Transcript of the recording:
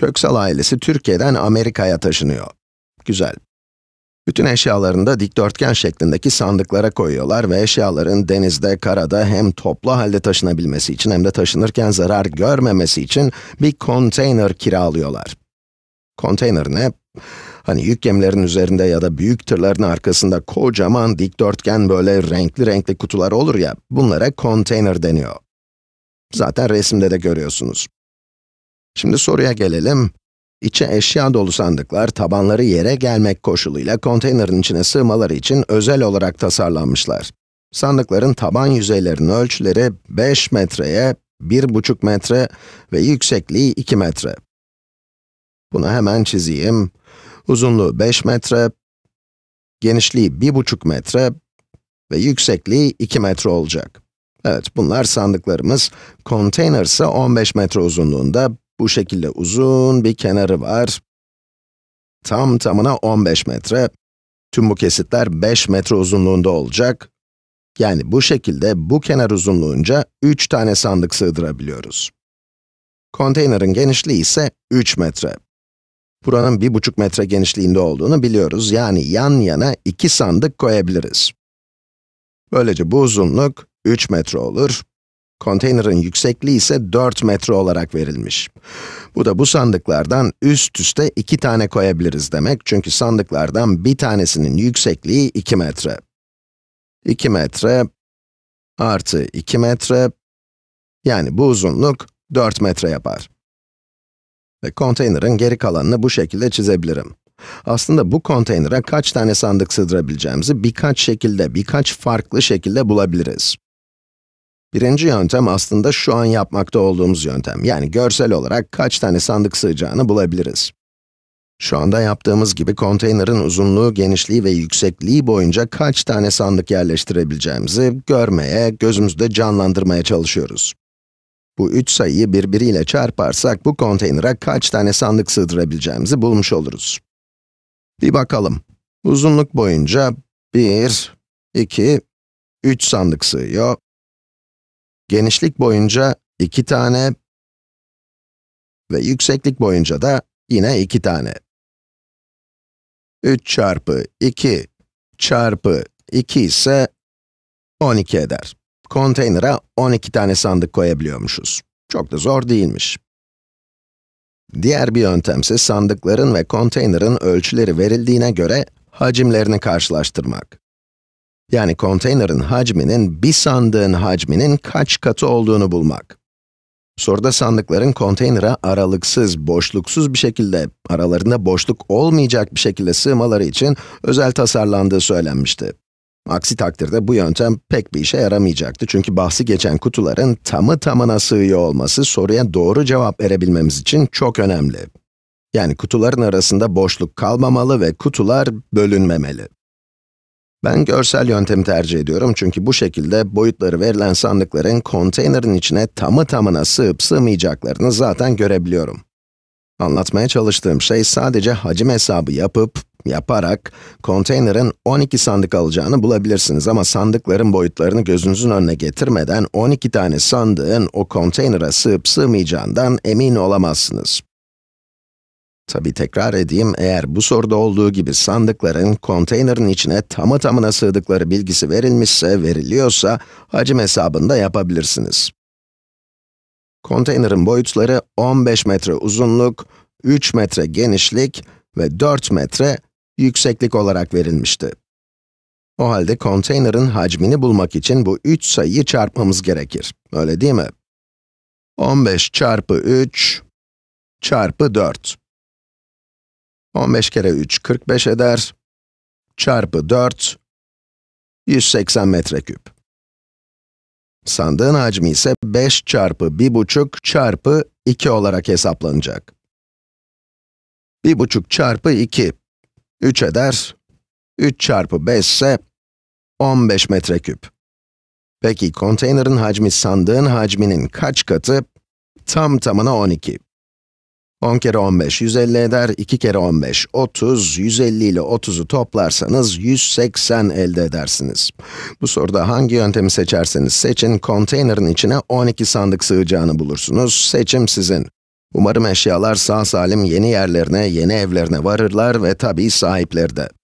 Köksal ailesi Türkiye'den Amerika'ya taşınıyor. Güzel. Bütün eşyalarını da dikdörtgen şeklindeki sandıklara koyuyorlar ve eşyaların denizde, karada hem toplu halde taşınabilmesi için hem de taşınırken zarar görmemesi için bir konteyner kiralıyorlar. Konteyner ne? Hani yük gemilerin üzerinde ya da büyük tırların arkasında kocaman dikdörtgen böyle renkli renkli kutular olur ya, bunlara konteyner deniyor. Zaten resimde de görüyorsunuz. Şimdi soruya gelelim. İçe eşya dolu sandıklar, tabanları yere gelmek koşuluyla konteynerin içine sığmaları için özel olarak tasarlanmışlar. Sandıkların taban yüzeylerinin ölçüleri 5 metreye 1,5 metre ve yüksekliği 2 metre. Bunu hemen çizeyim. Uzunluğu 5 metre, genişliği 1,5 metre ve yüksekliği 2 metre olacak. Evet, bunlar sandıklarımız. Konteyner ise 15 metre uzunluğunda, bu şekilde uzun bir kenarı var. Tam tamına 15 metre. Tüm bu kesitler 5 metre uzunluğunda olacak. Yani bu şekilde bu kenar uzunluğunca 3 tane sandık sığdırabiliyoruz. Konteynerin genişliği ise 3 metre. Buranın 1,5 metre genişliğinde olduğunu biliyoruz. Yani yan yana 2 sandık koyabiliriz. Böylece bu uzunluk 3 metre olur. Konteynerin yüksekliği ise 4 metre olarak verilmiş. Bu da bu sandıklardan üst üste 2 tane koyabiliriz demek. Çünkü sandıklardan bir tanesinin yüksekliği 2 metre. 2 metre artı 2 metre, yani bu uzunluk 4 metre yapar. Ve konteynerin geri kalanını bu şekilde çizebilirim. Aslında bu konteynere kaç tane sandık sığdırabileceğimizi birkaç şekilde, birkaç farklı şekilde bulabiliriz. Birinci yöntem aslında şu an yapmakta olduğumuz yöntem. Yani görsel olarak kaç tane sandık sığacağını bulabiliriz. Şu anda yaptığımız gibi konteynerin uzunluğu, genişliği ve yüksekliği boyunca kaç tane sandık yerleştirebileceğimizi görmeye, gözümüzde canlandırmaya çalışıyoruz. Bu üç sayıyı birbiriyle çarparsak bu konteynere kaç tane sandık sığdırabileceğimizi bulmuş oluruz. Bir bakalım. Uzunluk boyunca 1, 2, 3 sandık sığıyor genişlik boyunca 2 tane ve yükseklik boyunca da yine 2 tane. 3 çarpı 2 çarpı 2 ise 12 eder. Konteynere 12 tane sandık koyabiliyormuşuz. Çok da zor değilmiş. Diğer bir yöntemse sandıkların ve konteynerin ölçüleri verildiğine göre hacimlerini karşılaştırmak. Yani konteynerin hacminin bir sandığın hacminin kaç katı olduğunu bulmak. Soruda sandıkların konteynere aralıksız, boşluksuz bir şekilde, aralarında boşluk olmayacak bir şekilde sığmaları için özel tasarlandığı söylenmişti. Aksi takdirde bu yöntem pek bir işe yaramayacaktı çünkü bahsi geçen kutuların tamı tamına sığıyor olması soruya doğru cevap verebilmemiz için çok önemli. Yani kutuların arasında boşluk kalmamalı ve kutular bölünmemeli. Ben görsel yöntemi tercih ediyorum çünkü bu şekilde boyutları verilen sandıkların konteynerin içine tamı tamına sığıp sığmayacaklarını zaten görebiliyorum. Anlatmaya çalıştığım şey sadece hacim hesabı yapıp, yaparak konteynerin 12 sandık alacağını bulabilirsiniz ama sandıkların boyutlarını gözünüzün önüne getirmeden 12 tane sandığın o konteynere sığıp sığmayacağından emin olamazsınız. Tabi tekrar edeyim, eğer bu soruda olduğu gibi sandıkların konteynerin içine tamı tamına sığdıkları bilgisi verilmişse, veriliyorsa, hacim hesabını da yapabilirsiniz. Konteynerin boyutları 15 metre uzunluk, 3 metre genişlik ve 4 metre yükseklik olarak verilmişti. O halde konteynerin hacmini bulmak için bu 3 sayıyı çarpmamız gerekir. Öyle değil mi? 15 çarpı 3 çarpı 4. 15 kere 3, 45 eder. Çarpı 4, 180 metreküp. Sandığın hacmi ise 5 çarpı 1,5 çarpı 2 olarak hesaplanacak. 1,5 çarpı 2, 3 eder. 3 çarpı 5 ise 15 metreküp. Peki konteynerin hacmi sandığın hacminin kaç katı? Tam tamına 12. 10 kere 15, 150 eder, 2 kere 15, 30, 150 ile 30'u toplarsanız 180 elde edersiniz. Bu soruda hangi yöntemi seçerseniz seçin, konteynerin içine 12 sandık sığacağını bulursunuz, seçim sizin. Umarım eşyalar sağ salim yeni yerlerine, yeni evlerine varırlar ve tabii sahipleri de.